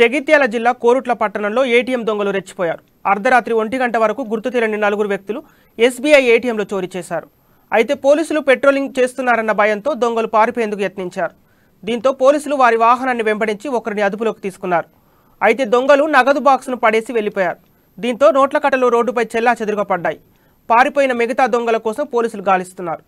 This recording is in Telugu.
జగిత్యాల జిల్లా కోరుట్ల పట్టణంలో ఏటీఎం దొంగలు రెచ్చిపోయారు అర్ధరాత్రి ఒంటి గంట వరకు గుర్తు తెలియని నలుగురు వ్యక్తులు ఎస్బీఐ ఏటీఎంలో చోరీ చేశారు అయితే పోలీసులు పెట్రోలింగ్ చేస్తున్నారన్న భయంతో దొంగలు పారిపోయేందుకు యత్నించారు దీంతో పోలీసులు వారి వాహనాన్ని వెంబడించి ఒకరిని అదుపులోకి తీసుకున్నారు అయితే దొంగలు నగదు బాక్స్ను పడేసి వెళ్లిపోయారు దీంతో నోట్ల కట్టలు రోడ్డుపై చెల్లా చెదురుగా పడ్డాయి పారిపోయిన మిగతా దొంగల కోసం పోలీసులు గాలిస్తున్నారు